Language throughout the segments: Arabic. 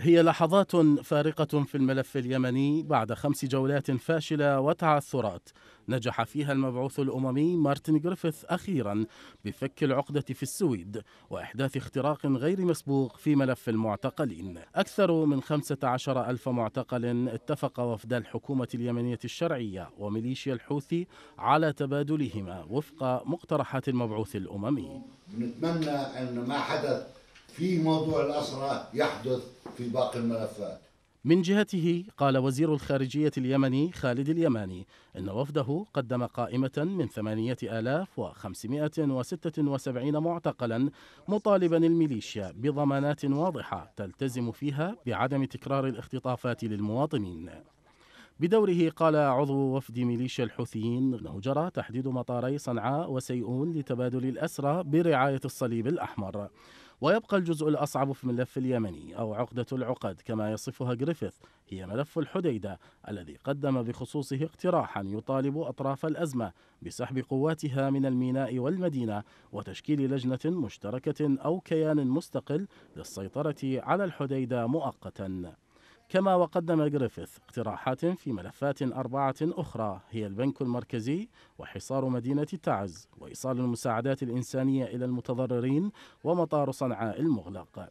هي لحظات فارقة في الملف اليمني بعد خمس جولات فاشلة وتعثرات نجح فيها المبعوث الأممي مارتن جريفيث أخيرا بفك العقدة في السويد وإحداث اختراق غير مسبوق في ملف المعتقلين أكثر من 15 ألف معتقل اتفق وفد الحكومة اليمنية الشرعية وميليشيا الحوثي على تبادلهما وفق مقترحات المبعوث الأممي نتمنى أن ما حدث في موضوع الأسرة يحدث في باقي الملفات من جهته قال وزير الخارجية اليمني خالد اليماني إن وفده قدم قائمة من 8576 معتقلا مطالبا الميليشيا بضمانات واضحة تلتزم فيها بعدم تكرار الاختطافات للمواطنين بدوره قال عضو وفد ميليشيا الحوثيين انه جرى تحديد مطاري صنعاء وسيئون لتبادل الاسرى برعايه الصليب الاحمر ويبقى الجزء الأصعب في الملف اليمني أو عقدة العقد كما يصفها جريفيث هي ملف الحديدة الذي قدم بخصوصه اقتراحا يطالب أطراف الأزمة بسحب قواتها من الميناء والمدينة وتشكيل لجنة مشتركة أو كيان مستقل للسيطرة على الحديدة مؤقتا كما وقدم جريفيث اقتراحات في ملفات أربعة أخرى هي البنك المركزي وحصار مدينة تعز وإيصال المساعدات الإنسانية إلى المتضررين ومطار صنعاء المغلق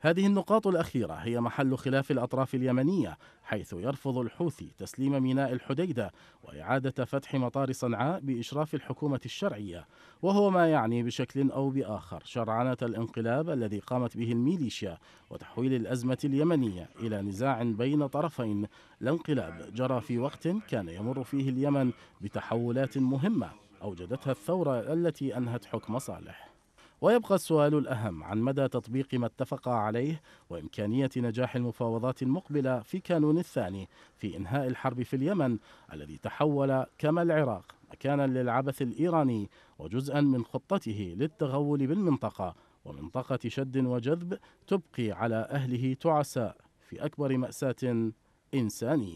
هذه النقاط الأخيرة هي محل خلاف الأطراف اليمنية حيث يرفض الحوثي تسليم ميناء الحديدة وإعادة فتح مطار صنعاء بإشراف الحكومة الشرعية وهو ما يعني بشكل أو بآخر شرعنة الانقلاب الذي قامت به الميليشيا وتحويل الأزمة اليمنية إلى نزاع بين طرفين الانقلاب جرى في وقت كان يمر فيه اليمن بتحولات مهمة أوجدتها الثورة التي أنهت حكم صالح ويبقى السؤال الأهم عن مدى تطبيق ما اتفق عليه وإمكانية نجاح المفاوضات المقبلة في كانون الثاني في إنهاء الحرب في اليمن الذي تحول كما العراق مكانا للعبث الإيراني وجزءا من خطته للتغول بالمنطقة ومنطقة شد وجذب تبقي على أهله تعساء في أكبر مأساة إنسانية